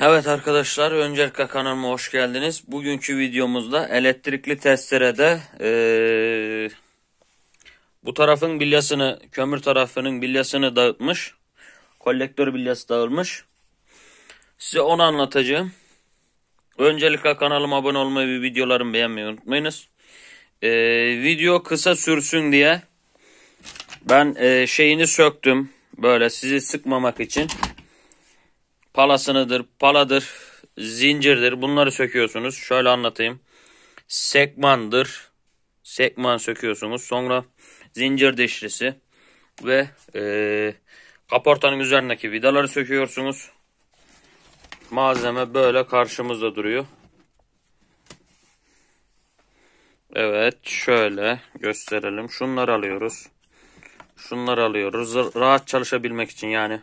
Evet arkadaşlar öncelikle kanalıma hoş geldiniz. Bugünkü videomuzda elektrikli testerede e, bu tarafın bilyasını kömür tarafının bilyasını dağıtmış. Kolektör bilyası dağılmış. Size onu anlatacağım. Öncelikle kanalıma abone olmayı ve videolarımı beğenmeyi unutmayınız. E, video kısa sürsün diye ben e, şeyini söktüm. Böyle sizi sıkmamak için palasınıdır, paladır, zincirdir. Bunları söküyorsunuz. Şöyle anlatayım. Sekmandır. Sekman söküyorsunuz. Sonra zincir dişlisi ve e, kaportanın üzerindeki vidaları söküyorsunuz. Malzeme böyle karşımızda duruyor. Evet şöyle gösterelim. Şunları alıyoruz. Şunları alıyoruz. Rahat çalışabilmek için yani.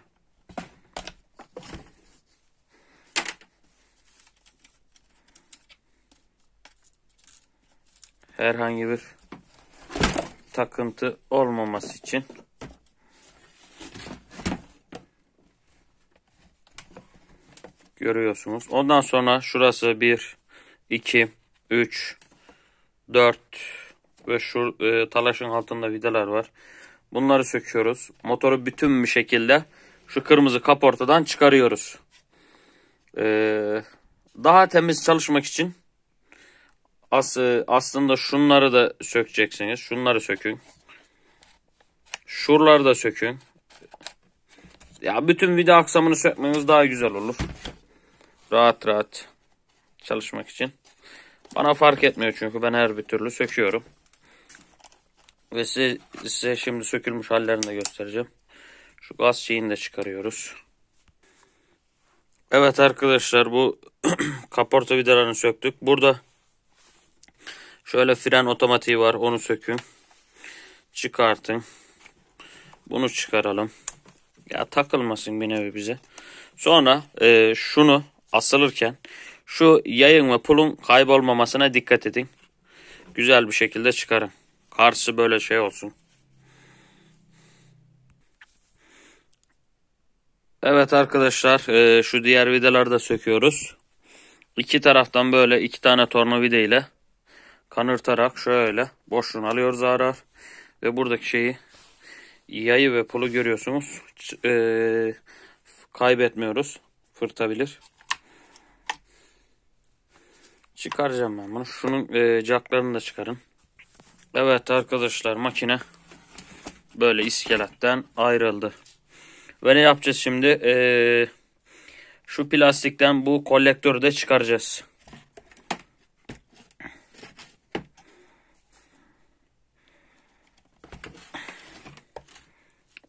herhangi bir takıntı olmaması için görüyorsunuz. Ondan sonra şurası 1 2 3 4 ve şu e, talaşın altında vidalar var. Bunları söküyoruz. Motoru bütün bir şekilde şu kırmızı kaportadan çıkarıyoruz. Ee, daha temiz çalışmak için As e, aslında şunları da sökeceksiniz. Şunları sökün. Şuraları da sökün. Ya bütün vida aksamını sökmeniz daha güzel olur. Rahat rahat çalışmak için. Bana fark etmiyor çünkü ben her bir türlü söküyorum. Ve size, size şimdi sökülmüş hallerini de göstereceğim. Şu gaz şeyini de çıkarıyoruz. Evet arkadaşlar bu kaporta vidalarını söktük. Burada Şöyle fren otomatiği var. Onu sökün. Çıkartın. Bunu çıkaralım. Ya takılmasın bir nevi bize. Sonra e, şunu asılırken şu yayın ve pulun kaybolmamasına dikkat edin. Güzel bir şekilde çıkarın. Karşı böyle şey olsun. Evet arkadaşlar e, şu diğer vidaları da söküyoruz. İki taraftan böyle iki tane tornavida ile kanırtarak şöyle boşluğunu alıyoruz ağır ağır. Ve buradaki şeyi yayı ve pulu görüyorsunuz. E, kaybetmiyoruz. Fırtabilir. Çıkaracağım ben bunu. Şunun e, caklarını da çıkarın. Evet arkadaşlar makine böyle iskeletten ayrıldı. Ve ne yapacağız şimdi? Ee, şu plastikten bu kolektörü de çıkaracağız.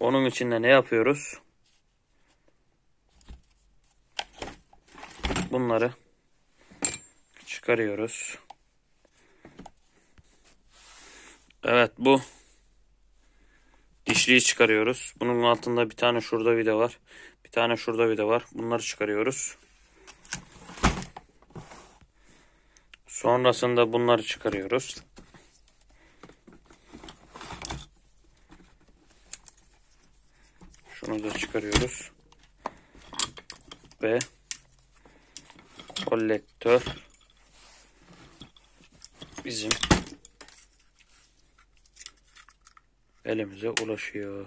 Onun için de ne yapıyoruz? Bunları çıkarıyoruz. Evet bu dişliyi çıkarıyoruz. Bunun altında bir tane şurada vida var. Bir tane şurada vida var. Bunları çıkarıyoruz. Sonrasında bunları çıkarıyoruz. Şunu da çıkarıyoruz. Ve kolektör bizim elimize ulaşıyor.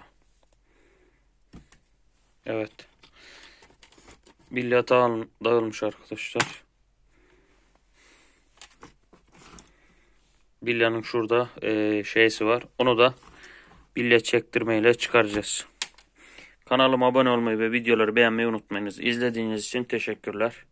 Evet. Bilye dağılmış arkadaşlar. Bilyanın şurada e, şeysi var. Onu da bilye çektirmeyle çıkaracağız. Kanalıma abone olmayı ve videoları beğenmeyi unutmayınız. İzlediğiniz için teşekkürler.